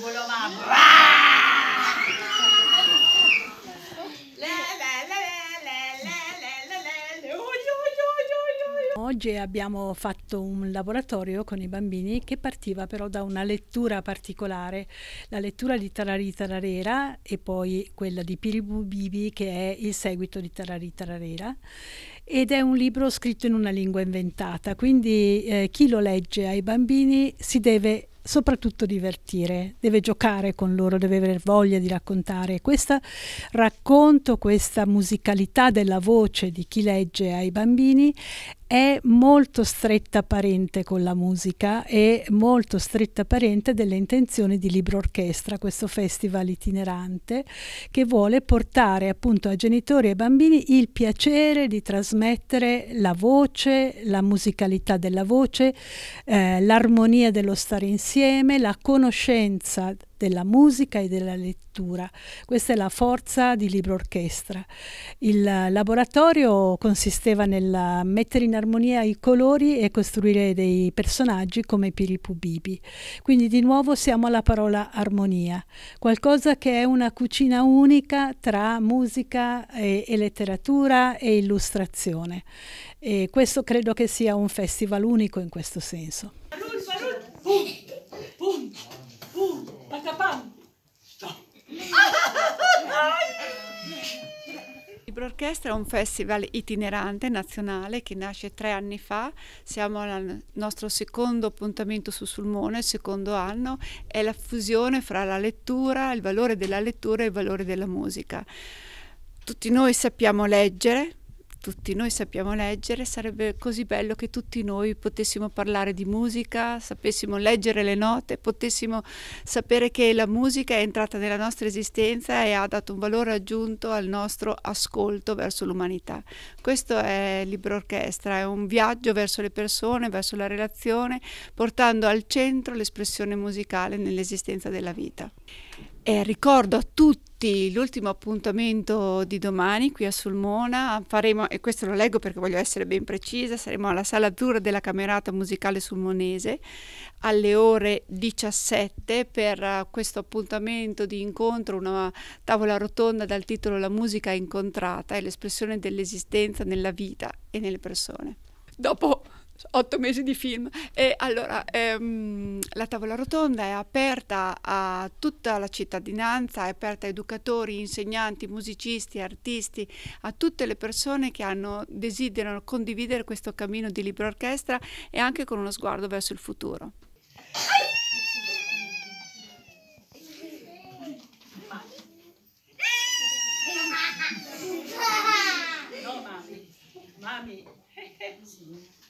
culo mamma. Oggi abbiamo fatto un laboratorio con i bambini che partiva però da una lettura particolare, la lettura di Tarari Tararera e poi quella di Piribu Bibi che è il seguito di Tarari Tararera ed è un libro scritto in una lingua inventata, quindi eh, chi lo legge ai bambini si deve soprattutto divertire, deve giocare con loro, deve avere voglia di raccontare. Questo racconto, questa musicalità della voce di chi legge ai bambini è molto stretta parente con la musica e molto stretta parente delle intenzioni di Libro Orchestra, questo festival itinerante che vuole portare appunto a genitori e bambini il piacere di trasmettere la voce, la musicalità della voce, eh, l'armonia dello stare insieme, la conoscenza della musica e della lettura. Questa è la forza di Libro Orchestra. Il laboratorio consisteva nel mettere in armonia i colori e costruire dei personaggi come Piripu Bibi. Quindi di nuovo siamo alla parola armonia, qualcosa che è una cucina unica tra musica e, e letteratura e illustrazione. E questo credo che sia un festival unico in questo senso. Libro Orchestra è un festival itinerante nazionale che nasce tre anni fa, siamo al nostro secondo appuntamento su Sulmone, il secondo anno, è la fusione fra la lettura, il valore della lettura e il valore della musica. Tutti noi sappiamo leggere, tutti noi sappiamo leggere, sarebbe così bello che tutti noi potessimo parlare di musica, sapessimo leggere le note, potessimo sapere che la musica è entrata nella nostra esistenza e ha dato un valore aggiunto al nostro ascolto verso l'umanità. Questo è libro orchestra, è un viaggio verso le persone, verso la relazione, portando al centro l'espressione musicale nell'esistenza della vita. E ricordo a tutti l'ultimo appuntamento di domani qui a Sulmona. Faremo, e questo lo leggo perché voglio essere ben precisa, saremo alla Sala Azzurra della Camerata Musicale Sulmonese alle ore 17 per eh, questo appuntamento di incontro, una tavola rotonda dal titolo La musica incontrata e l'espressione dell'esistenza nella vita e nelle persone. Dopo otto mesi di film. E allora ehm, la tavola rotonda è aperta a tutta la cittadinanza, è aperta a educatori, insegnanti, musicisti, artisti, a tutte le persone che hanno, desiderano condividere questo cammino di libro orchestra e anche con uno sguardo verso il futuro. No, mami. Mami.